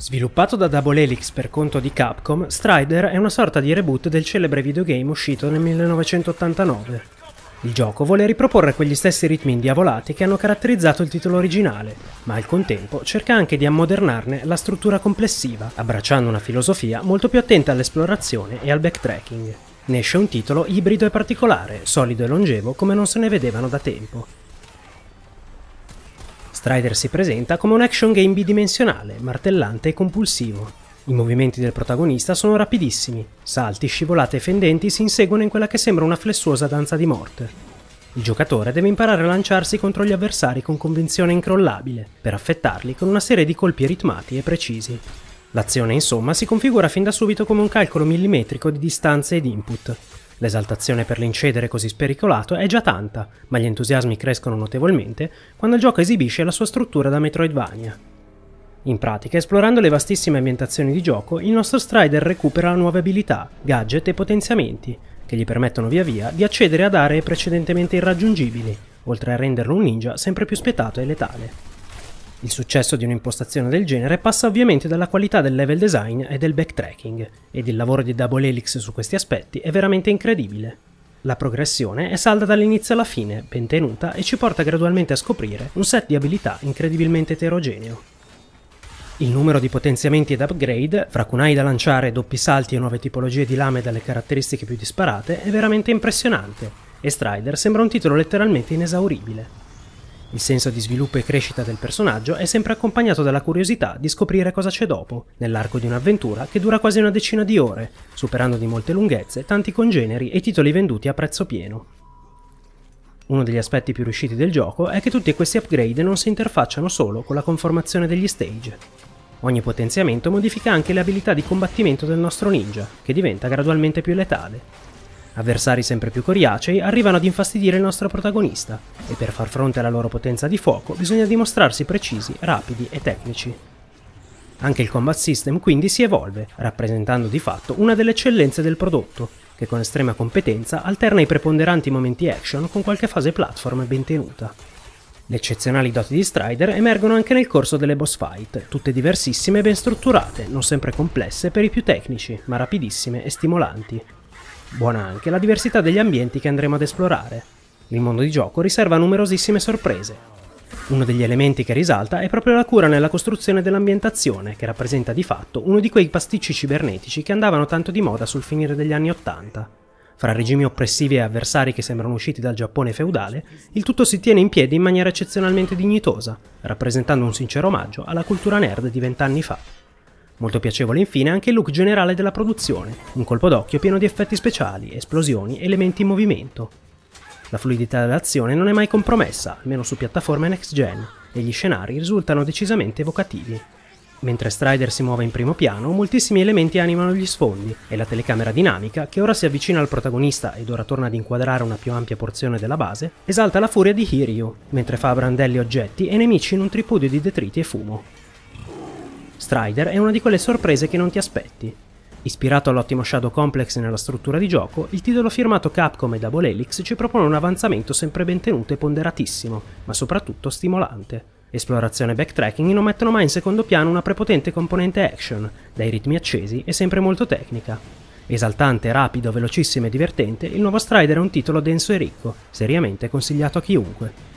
Sviluppato da Double Helix per conto di Capcom, Strider è una sorta di reboot del celebre videogame uscito nel 1989. Il gioco vuole riproporre quegli stessi ritmi indiavolati che hanno caratterizzato il titolo originale, ma al contempo cerca anche di ammodernarne la struttura complessiva, abbracciando una filosofia molto più attenta all'esplorazione e al backtracking. Ne esce un titolo ibrido e particolare, solido e longevo come non se ne vedevano da tempo. Strider si presenta come un action game bidimensionale, martellante e compulsivo. I movimenti del protagonista sono rapidissimi, salti, scivolate e fendenti si inseguono in quella che sembra una flessuosa danza di morte. Il giocatore deve imparare a lanciarsi contro gli avversari con convinzione incrollabile, per affettarli con una serie di colpi ritmati e precisi. L'azione insomma si configura fin da subito come un calcolo millimetrico di distanze ed input, L'esaltazione per l'incedere così spericolato è già tanta, ma gli entusiasmi crescono notevolmente quando il gioco esibisce la sua struttura da Metroidvania. In pratica, esplorando le vastissime ambientazioni di gioco, il nostro Strider recupera nuove abilità, gadget e potenziamenti, che gli permettono via via di accedere ad aree precedentemente irraggiungibili, oltre a renderlo un ninja sempre più spietato e letale. Il successo di un'impostazione del genere passa ovviamente dalla qualità del level design e del backtracking, ed il lavoro di Double Helix su questi aspetti è veramente incredibile. La progressione è salda dall'inizio alla fine, ben tenuta, e ci porta gradualmente a scoprire un set di abilità incredibilmente eterogeneo. Il numero di potenziamenti ed upgrade, fra kunai da lanciare, doppi salti e nuove tipologie di lame dalle caratteristiche più disparate, è veramente impressionante, e Strider sembra un titolo letteralmente inesauribile. Il senso di sviluppo e crescita del personaggio è sempre accompagnato dalla curiosità di scoprire cosa c'è dopo, nell'arco di un'avventura che dura quasi una decina di ore, superando di molte lunghezze tanti congeneri e titoli venduti a prezzo pieno. Uno degli aspetti più riusciti del gioco è che tutti questi upgrade non si interfacciano solo con la conformazione degli stage, Ogni potenziamento modifica anche le abilità di combattimento del nostro ninja, che diventa gradualmente più letale. Avversari sempre più coriacei arrivano ad infastidire il nostro protagonista e per far fronte alla loro potenza di fuoco bisogna dimostrarsi precisi, rapidi e tecnici. Anche il combat system quindi si evolve, rappresentando di fatto una delle eccellenze del prodotto, che con estrema competenza alterna i preponderanti momenti action con qualche fase platform ben tenuta. Le eccezionali doti di Strider emergono anche nel corso delle boss fight, tutte diversissime e ben strutturate, non sempre complesse per i più tecnici, ma rapidissime e stimolanti, Buona anche la diversità degli ambienti che andremo ad esplorare. Il mondo di gioco riserva numerosissime sorprese. Uno degli elementi che risalta è proprio la cura nella costruzione dell'ambientazione, che rappresenta di fatto uno di quei pasticci cibernetici che andavano tanto di moda sul finire degli anni Ottanta. Fra regimi oppressivi e avversari che sembrano usciti dal Giappone feudale, il tutto si tiene in piedi in maniera eccezionalmente dignitosa, rappresentando un sincero omaggio alla cultura nerd di vent'anni fa. Molto piacevole infine anche il look generale della produzione, un colpo d'occhio pieno di effetti speciali, esplosioni, elementi in movimento. La fluidità dell'azione non è mai compromessa, almeno su piattaforme next gen, e gli scenari risultano decisamente evocativi. Mentre Strider si muove in primo piano, moltissimi elementi animano gli sfondi e la telecamera dinamica, che ora si avvicina al protagonista ed ora torna ad inquadrare una più ampia porzione della base, esalta la furia di Hiryu, mentre fa a brandelli oggetti e nemici in un tripudio di detriti e fumo. Strider è una di quelle sorprese che non ti aspetti. Ispirato all'ottimo Shadow Complex nella struttura di gioco, il titolo firmato Capcom e Double Helix ci propone un avanzamento sempre ben tenuto e ponderatissimo, ma soprattutto stimolante. Esplorazione e backtracking non mettono mai in secondo piano una prepotente componente action, dai ritmi accesi e sempre molto tecnica. Esaltante, rapido, velocissimo e divertente, il nuovo Strider è un titolo denso e ricco, seriamente consigliato a chiunque.